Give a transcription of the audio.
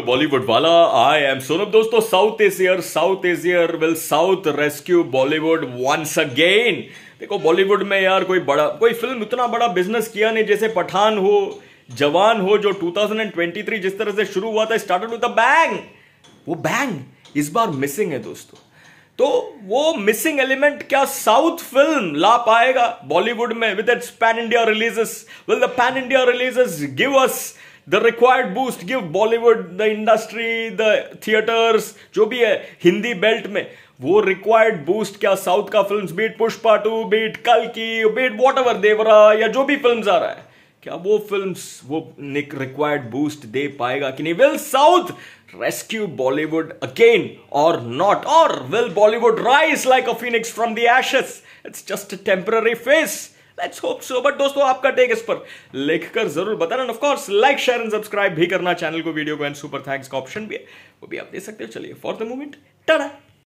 बॉलीवुड तो वाला आई एम सोनम दोस्तों South Asia South Asia will South rescue Bollywood once again देखो बॉलीवुड में यार कोई बड़ा कोई फिल्म इतना बड़ा बिजनेस किया नहीं जैसे पठान हो जवान हो जो 2023 जिस तरह से शुरू हुआ था स्टार्टेड विद बैंग वो बैंग इस बार मिसिंग है दोस्तों तो वो मिसिंग एलिमेंट क्या साउथ फिल्म ला पाएगा बॉलीवुड में with its pan India releases will the pan India releases give us the required boost give Bollywood the industry the theatres जो भी है हिंदी बेल्ट में वो रिक्वायर्ड बूस्ट क्या साउथ का film beat Pushpa two beat कल की बीट वॉट एवर देवरा या जो भी फिल्म आ रहा है क्या वो फिल्म वो निक रिक्वायर्ड बूस्ट दे पाएगा कि नहीं will South rescue Bollywood again और नॉट और will Bollywood rise like a phoenix from the ashes it's just temporary phase let's hope so but दोस्तों आपका टेक इस पर लिखकर जरूर बताना of course like share and subscribe भी करना चैनल को वीडियो को एंड सुपर थैंक्स का ऑप्शन भी है वो भी आप दे सकते हो चलिए फॉर द मोमेंट टाटा